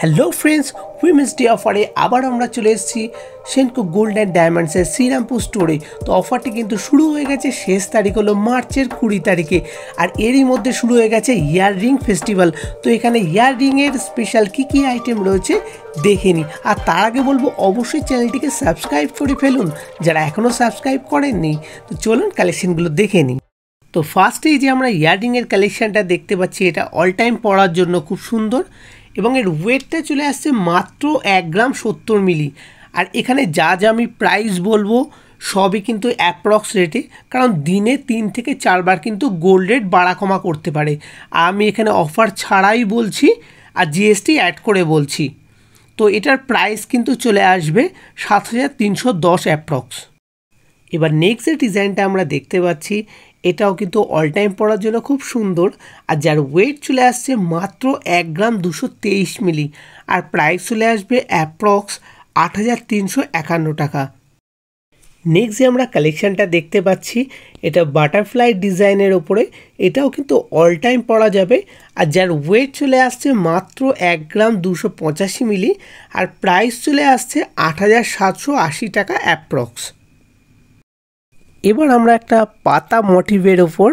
hello friends women's day অফারে আবার আমরা চলে এসেছি সেনকু গোল্ড অ্যান্ড ডায়মন্ডসের শ্রীরামপুর স্টোরে তো অফারটি কিন্তু শুরু হয়ে গেছে শেষ তারিখ হলো মার্চের কুড়ি তারিখে আর এরই মধ্যে শুরু হয়ে গেছে ইয়াররিং ফেস্টিভ্যাল তো এখানে ইয়াররিংয়ের স্পেশাল কী কী আইটেম রয়েছে দেখে নিই আর তার আগে বলবো অবশ্যই চ্যানেলটিকে সাবস্ক্রাইব করে ফেলুন যারা এখনও সাবস্ক্রাইব করেননি তো চলুন কালেকশনগুলো দেখে নিই তো ফার্স্টেই যে আমরা ইয়াররিংয়ের কালেকশানটা দেখতে পাচ্ছি এটা অল টাইম পড়ার জন্য খুব সুন্দর এবং এর ওয়েটটা চলে আসছে মাত্র এক গ্রাম সত্তর মিলি আর এখানে যা যা আমি প্রাইস বলবো সবই কিন্তু অ্যাপ্রক্স রেটে কারণ দিনে তিন থেকে চারবার কিন্তু গোল্ড রেট বাড়া কমা করতে পারে আমি এখানে অফার ছাড়াই বলছি আর জিএসটি অ্যাড করে বলছি তো এটার প্রাইস কিন্তু চলে আসবে সাত হাজার তিনশো দশ অ্যাপ্রক্স এবার নেক্সট যে ডিজাইনটা আমরা দেখতে পাচ্ছি এটাও কিন্তু অল টাইম পড়ার জন্য খুব সুন্দর আর যার ওয়েট চলে আসছে মাত্র এক গ্রাম দুশো তেইশ মিলি আর প্রাইস চলে আসবে অ্যাপ্রক্স আট হাজার তিনশো একান্ন টাকা নেক্সট যে আমরা কালেকশানটা দেখতে পাচ্ছি এটা বাটারফ্লাই ডিজাইনের ওপরে এটাও কিন্তু অল টাইম পরা যাবে আর যার ওয়েট চলে আসছে মাত্র এক গ্রাম দুশো পঁচাশি মিলি আর প্রাইস চলে আসছে আট হাজার সাতশো আশি টাকা অ্যাপ্রক্স এবার আমরা একটা পাতা মোটিভের ওপর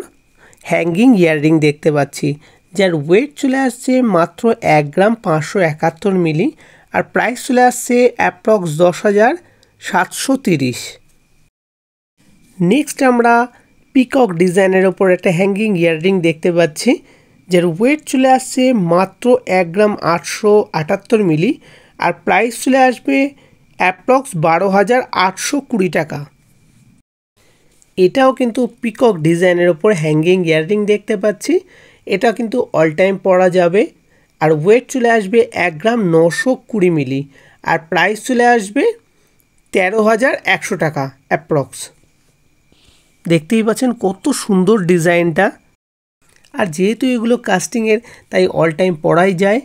হ্যাঙ্গিং ইয়াররিং দেখতে পাচ্ছি যার ওয়েট চলে আসছে মাত্র এক গ্রাম পাঁচশো একাত্তর মিলি আর প্রাইস চলে আসছে অ্যাপ্রক্স দশ হাজার সাতশো তিরিশ নেক্সট আমরা পিকক ডিজাইনের ওপর একটা হ্যাঙ্গিং ইয়াররিং দেখতে পাচ্ছি যার ওয়েট চলে আসছে মাত্র এক গ্রাম আটশো আটাত্তর মিলি আর প্রাইস চলে আসবে অ্যাপ্রক্স বারো হাজার আটশো কুড়ি টাকা এটাও কিন্তু পিকক ডিজাইনের ওপর হ্যাঙ্গিং ইয়াররিং দেখতে পাচ্ছি এটা কিন্তু অল টাইম পরা যাবে আর ওয়েট চলে আসবে এক গ্রাম নশো কুড়ি মিলি আর প্রাইস চলে আসবে তেরো হাজার একশো টাকা অ্যাপ্রক্স দেখতেই পাচ্ছেন কত সুন্দর ডিজাইনটা আর যেহেতু এগুলো কাস্টিংয়ের তাই অল টাইম পড়াই যায়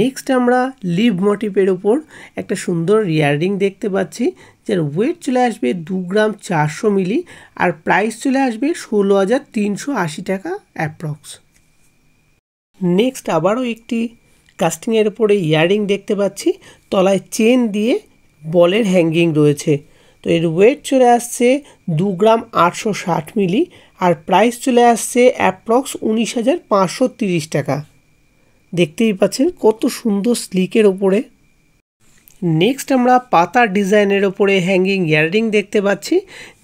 নেক্সট আমরা লিভ মোটিভের ওপর একটা সুন্দর রিয়ারিং দেখতে পাচ্ছি যার ওয়েট চলে আসবে দু গ্রাম চারশো মিলি আর প্রাইস চলে আসবে ষোলো হাজার তিনশো আশি টাকা অ্যাপ্রক্স নেক্সট আবারও একটি কাস্টিংয়ের ওপরে ইয়ারিং দেখতে পাচ্ছি তলায় চেন দিয়ে বলের হ্যাঙ্গিং রয়েছে তো এর ওয়েট চলে আসছে দু গ্রাম আটশো ষাট মিলি আর প্রাইস চলে আসছে অ্যাপ্রক্স উনিশ হাজার পাঁচশো তিরিশ টাকা দেখতেই পাচ্ছেন কত সুন্দর স্লিকের ওপরে নেক্সট আমরা পাতা ডিজাইনের ওপরে হ্যাঙ্গিং ইয়াররিং দেখতে পাচ্ছি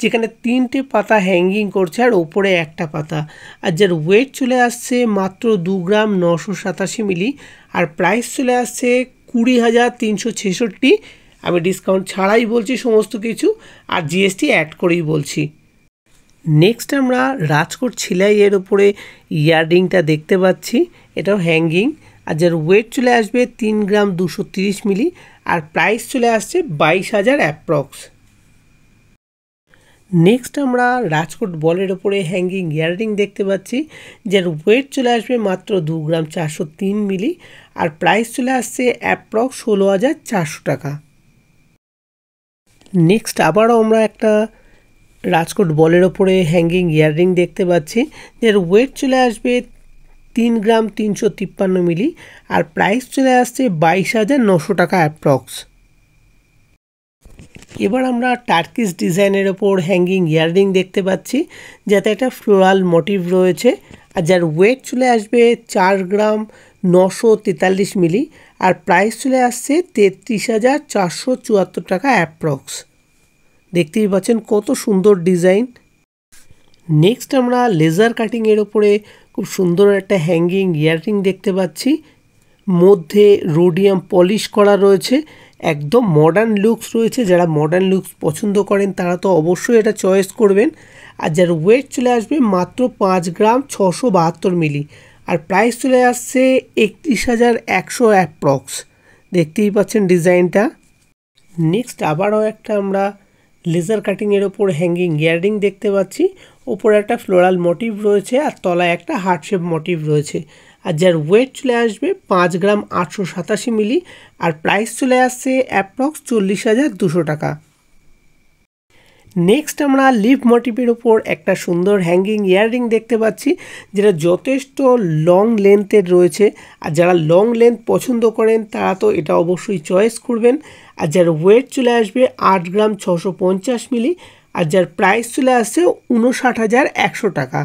যেখানে তিনটে পাতা হ্যাঙ্গিং করছে আর ওপরে একটা পাতা আর যার ওয়েট চলে আসছে মাত্র দু গ্রাম নশো সাতাশি মিলি আর প্রাইস চলে আসছে কুড়ি হাজার তিনশো ছেষট্টি আমি ডিসকাউন্ট ছাড়াই বলছি সমস্ত কিছু আর জিএসটি অ্যাড করেই বলছি নেক্সট আমরা রাজকোট ছিলাইয়ের এর ওপরে ইয়াররিংটা দেখতে পাচ্ছি এটাও হ্যাঙ্গিং আর যার ওয়েট চলে আসবে তিন গ্রাম দুশো তিরিশ মিলি আর প্রাইস চলে আসছে বাইশ হাজার অ্যাপ্রক্স নেক্সট আমরা রাজকোট বলের ওপরে হ্যাঙ্গিং ইয়াররিং দেখতে পাচ্ছি যার ওয়েট চলে আসবে মাত্র দু গ্রাম চারশো তিন মিলি আর প্রাইস চলে আসছে অ্যাপ্রক্স ষোলো হাজার চারশো টাকা নেক্সট আবারও আমরা একটা রাজকোট বলের ওপরে হ্যাঙ্গিং ইয়াররিং দেখতে পাচ্ছি যার ওয়েট চলে আসবে তিন গ্রাম তিনশো তিপ্পান্ন মিলি আর প্রাইস চলে আসছে বাইশ হাজার নশো টাকা অ্যাপ্রক্স এবার আমরা টার্কিস ডিজাইনের ওপর হ্যাঙ্গিং ইয়ারিং দেখতে পাচ্ছি যাতে একটা ফ্লোরাল মোটিভ রয়েছে আর যার ওয়েট চলে আসবে চার গ্রাম নশো তেতাল্লিশ মিলি আর প্রাইস চলে আসছে তেত্রিশ হাজার চারশো চুয়াত্তর টাকা অ্যাপ্রক্স দেখতেই পাচ্ছেন কত সুন্দর ডিজাইন নেক্সট আমরা লেজার কাটিংয়ের ওপরে খুব সুন্দর একটা হ্যাঙ্গিং ইয়াররিং দেখতে পাচ্ছি মধ্যে রোডিয়াম পলিশ করা রয়েছে একদম মডার্ন লুকস রয়েছে যারা মডার্ন লুকস পছন্দ করেন তারা তো অবশ্যই এটা চয়েস করবেন আর যার ওয়েট চলে আসবে মাত্র পাঁচ গ্রাম ছশো বাহাত্তর মিলি আর প্রাইস চলে আসছে একত্রিশ হাজার একশো অ্যাপ্রক্স দেখতেই পাচ্ছেন ডিজাইনটা নেক্সট আবারও একটা আমরা লেজার কাটিংয়ের ওপর হ্যাঙ্গিং ইয়াররিং দেখতে পাচ্ছি উপরে একটা ফ্লোরাল মোটিভ রয়েছে আর তলায় একটা হার্টশেপ মোটিভ রয়েছে আর যার ওয়েট চলে আসবে পাঁচ গ্রাম আটশো সাতাশি মিলি আর প্রাইস চলে আসছে অ্যাপ্রক্স চল্লিশ হাজার দুশো টাকা নেক্সট আমরা লিভ মোটিভের ওপর একটা সুন্দর হ্যাঙ্গিং ইয়াররিং দেখতে পাচ্ছি যেটা যথেষ্ট লং লেন্থের রয়েছে আর যারা লং লেন্থ পছন্দ করেন তারা তো এটা অবশ্যই চয়েস করবেন আর যার ওয়েট চলে আসবে আট গ্রাম ছশো পঞ্চাশ মিলি আর যার প্রাইস চলে আসছে উনষাট হাজার একশো টাকা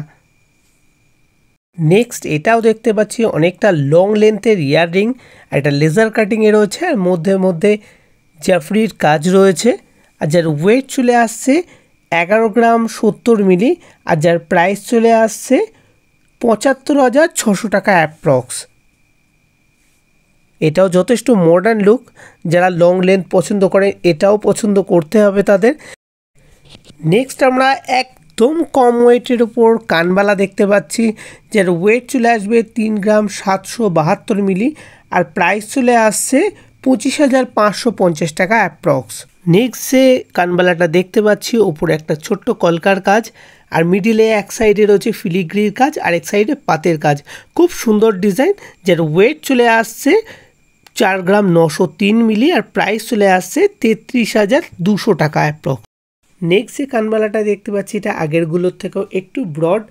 নেক্সট এটাও দেখতে পাচ্ছি অনেকটা লং লেন্থের ইয়াররিং আর একটা লেজার কাটিংয়ে রয়েছে আর মধ্যে মধ্যে জাফরির কাজ রয়েছে আর যার ওয়েট চলে আসছে এগারো গ্রাম সত্তর মিলি আর যার প্রাইস চলে আসছে পঁচাত্তর হাজার ছশো টাকা অ্যাপ্রক্স এটাও যথেষ্ট মডার্ন লুক যারা লং লেন্থ পছন্দ করে এটাও পছন্দ করতে হবে তাদের নেক্সট আমরা একদম কম ওয়েটের ওপর কানবালা দেখতে পাচ্ছি যার ওয়েট চলে আসবে তিন গ্রাম সাতশো বাহাত্তর মিলি আর প্রাইস চলে আসছে পঁচিশ হাজার পাঁচশো পঞ্চাশ টাকা অ্যাপ্রক্স নেক্সট যে কানবালাটা দেখতে পাচ্ছি ওপরে একটা ছোট্ট কলকার কাজ আর মিডিলে এক সাইডে রয়েছে ফিলিগ্রির কাজ আর এক সাইডে পাতের কাজ খুব সুন্দর ডিজাইন যার ওয়েট চলে আসছে চার গ্রাম নশো তিন মিলি আর প্রাইস চলে আসছে তেত্রিশ হাজার দুশো টাকা অ্যাপ্রক্স নেক্সট যে কানবালাটা দেখতে পাচ্ছি এটা আগেরগুলোর থেকেও একটু ব্রড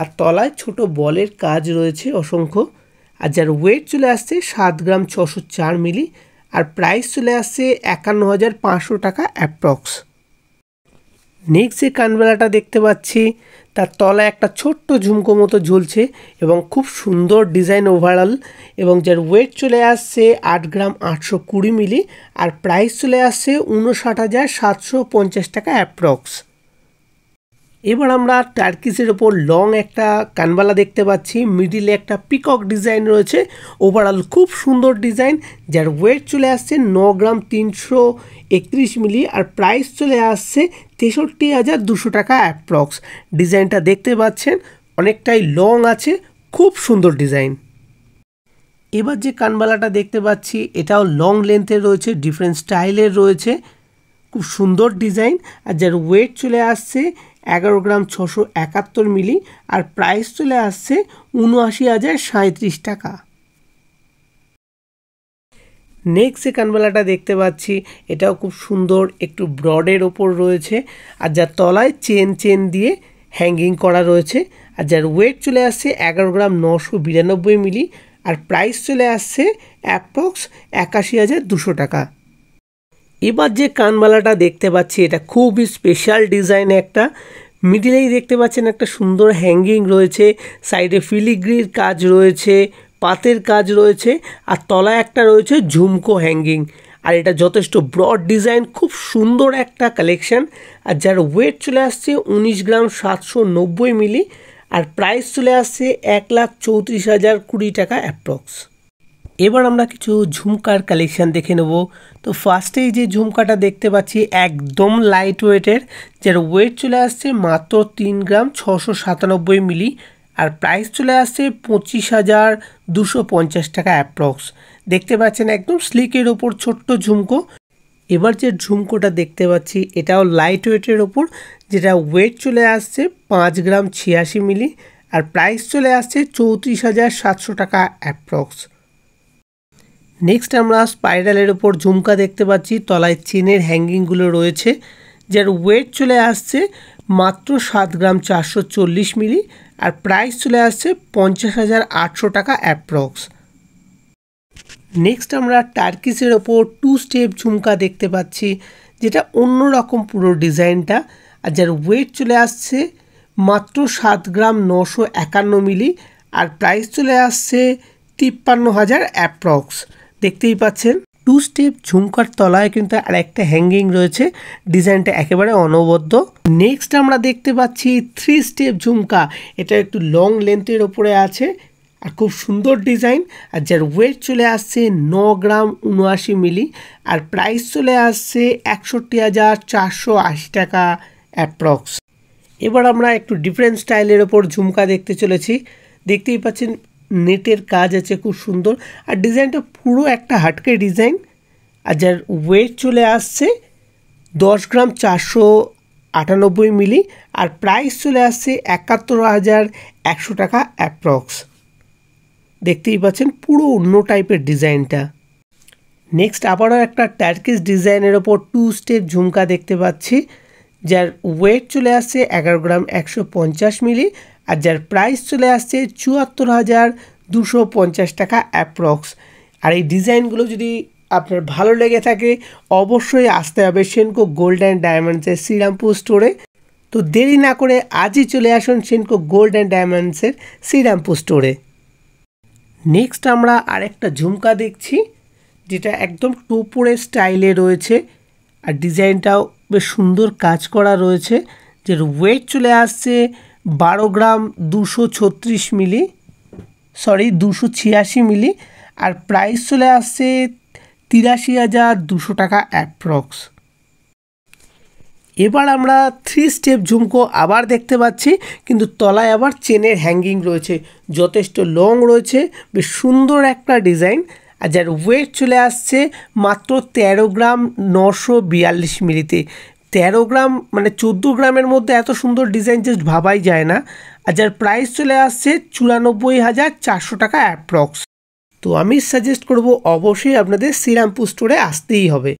আর তলায় ছোট বলের কাজ রয়েছে অসংখ্য আর যার ওয়েট চলে আসছে সাত গ্রাম ছশো চার মিলি আর প্রাইস চলে আসছে একান্ন হাজার পাঁচশো টাকা অ্যাপ্রক্স নেক্সট যে কানবেলাটা দেখতে পাচ্ছি তার তলায় একটা ছোট্ট ঝুমকো মতো ঝুলছে এবং খুব সুন্দর ডিজাইন ওভারঅল এবং যার ওয়েট চলে আসছে আট গ্রাম আটশো কুড়ি মিলি আর প্রাইস চলে আসছে উনষাট হাজার সাতশো পঞ্চাশ টাকা অ্যাপ্রক্স এবার আমরা টার্কিসের ওপর লং একটা কানবালা দেখতে পাচ্ছি মিডিলে একটা পিকক ডিজাইন রয়েছে ওভারঅল খুব সুন্দর ডিজাইন যার ওয়েট চলে আসছে ন গ্রাম তিনশো একত্রিশ মিলি আর প্রাইস চলে আসছে তেষট্টি হাজার দুশো টাকা অ্যাপ্রক্স ডিজাইনটা দেখতে পাচ্ছেন অনেকটাই লং আছে খুব সুন্দর ডিজাইন এবার যে কানবালাটা দেখতে পাচ্ছি এটাও লং লেন্থের রয়েছে ডিফারেন্ট স্টাইলের রয়েছে খুব সুন্দর ডিজাইন আর যার ওয়েট চলে আসছে এগারো গ্রাম ছশো একাত্তর মিলি আর প্রাইস চলে আসছে উনআশি হাজার সাঁত্রিশ টাকা নেক্সট যে কানবেলাটা দেখতে পাচ্ছি এটাও খুব সুন্দর একটু ব্রডের ওপর রয়েছে আর যার তলায় চেন চেন দিয়ে হ্যাঙ্গিং করা রয়েছে আর যার ওয়েট চলে আসছে এগারো গ্রাম নশো বিরানব্বই মিলি আর প্রাইস চলে আসছে অ্যাপ্রক্স একাশি হাজার দুশো টাকা এবার যে কানমালাটা দেখতে পাচ্ছি এটা খুবই স্পেশাল ডিজাইন একটা মিডিলেই দেখতে পাচ্ছেন একটা সুন্দর হ্যাঙ্গিং রয়েছে সাইডে ফিলিগ্রির কাজ রয়েছে পাতের কাজ রয়েছে আর তলায় একটা রয়েছে ঝুমকো হ্যাঙ্গিং আর এটা যথেষ্ট ব্রড ডিজাইন খুব সুন্দর একটা কালেকশান আর যার ওয়েট চলে আসছে উনিশ গ্রাম সাতশো নব্বই মিলি আর প্রাইস চলে আসছে এক লাখ চৌত্রিশ হাজার কুড়ি টাকা অ্যাপ্রক্স এবার আমরা কিছু ঝুমকার কালেকশান দেখে নেব তো ফার্স্টেই যে ঝুমকাটা দেখতে পাচ্ছি একদম লাইট ওয়েটের যার ওয়েট চলে আসছে মাত্র তিন গ্রাম ছশো সাতানব্বই মিলি আর প্রাইস চলে আসছে পঁচিশ হাজার দুশো পঞ্চাশ টাকা অ্যাপ্রক্স দেখতে পাচ্ছেন একদম স্লিকের ওপর ছোট্ট ঝুমকো এবার যে ঝুমকোটা দেখতে পাচ্ছি এটাও লাইট ওয়েটের ওপর যেটা ওয়েট চলে আসছে পাঁচ গ্রাম ছিয়াশি মিলি আর প্রাইস চলে আসছে চৌত্রিশ হাজার সাতশো টাকা অ্যাপ্রক্স নেক্সট আমরা স্পাইরালের ওপর ঝুমকা দেখতে পাচ্ছি তলায় চেনের হ্যাঙ্গিংগুলো রয়েছে যার ওয়েট চলে আসছে মাত্র সাত গ্রাম চারশো চল্লিশ মিলি আর প্রাইস চলে আসছে পঞ্চাশ হাজার আটশো টাকা অ্যাপ্রক্স নেক্সট আমরা টার্কিসের ওপর টু স্টেপ ঝুমকা দেখতে পাচ্ছি যেটা অন্য রকম পুরো ডিজাইনটা আর যার ওয়েট চলে আসছে মাত্র সাত গ্রাম নশো একান্ন মিলি আর প্রাইস চলে আসছে তিপ্পান্ন হাজার অ্যাপ্রক্স দেখতেই পাচ্ছেন টু স্টেপ ঝুমকার তলায় কিন্তু আর একটা হ্যাঙ্গিং রয়েছে ডিজাইনটা একেবারে অনবদ্য নেক্সট আমরা দেখতে পাচ্ছি থ্রি স্টেপ ঝুমকা এটা একটু লং লেন্থের ওপরে আছে আর খুব সুন্দর ডিজাইন আর যার ওয়েট চলে আসছে ন গ্রাম উনআশি মিলি আর প্রাইস চলে আসছে একষট্টি হাজার চারশো আশি টাকা অ্যাপ্রক্স এবার আমরা একটু ডিফারেন্ট স্টাইলের ওপর ঝুমকা দেখতে চলেছি দেখতেই পাচ্ছেন নেটের কাজ আছে খুব সুন্দর আর ডিজাইনটা পুরো একটা হাটকে ডিজাইন আর যার ওয়েট চলে আসছে দশ গ্রাম চারশো আটানব্বই মিলি আর প্রাইস চলে আসছে একাত্তর হাজার একশো টাকা অ্যাপ্রক্স দেখতেই পাচ্ছেন পুরো অন্য টাইপের ডিজাইনটা নেক্সট আবারও একটা টার্কিস ডিজাইনের ওপর টু স্টেপ ঝুমকা দেখতে পাচ্ছি যার ওয়েট চলে আসছে এগারো গ্রাম একশো পঞ্চাশ মিলি আর যার প্রাইস চলে আসছে চুয়াত্তর হাজার দুশো পঞ্চাশ টাকা অ্যাপ্রক্স আর এই ডিজাইনগুলো যদি আপনার ভালো লেগে থাকে অবশ্যই আসতে হবে সেনকো গোল্ড অ্যান্ড ডায়মন্ডসের শ্রীরামপুর স্টোরে তো দেরি না করে আজই চলে আসুন সেনকো গোল্ড অ্যান্ড ডায়মন্ডসের শ্রীরামপুর স্টোরে নেক্সট আমরা আরেকটা ঝুমকা দেখছি যেটা একদম টোপরের স্টাইলে রয়েছে আর ডিজাইনটাও বেশ সুন্দর কাজ করা রয়েছে যে ওয়েট চলে আসছে বারো গ্রাম দুশো ছত্রিশ মিলি সরি দুশো ছিয়াশি মিলি আর প্রাইস চলে আসছে তিরাশি হাজার দুশো টাকা অ্যাপ্রক্স এবার আমরা থ্রি স্টেপ ঝুমকো আবার দেখতে পাচ্ছি কিন্তু তলায় আবার চেনের হ্যাঙ্গিং রয়েছে যথেষ্ট লং রয়েছে বেশ সুন্দর একটা ডিজাইন আর যার ওয়েট চলে আসছে মাত্র তেরো গ্রাম নশো বিয়াল্লিশ মিলিতে তেরো গ্রাম মানে চোদ্দো গ্রামের মধ্যে এত সুন্দর ডিজাইন জাস্ট ভাবাই যায় না আর যার প্রাইস চলে আসছে চুরানব্বই হাজার চারশো টাকা অ্যাপ্রক্স তো আমি সাজেস্ট করব অবশ্যই আপনাদের শ্রীরামপুর স্টোরে আসতেই হবে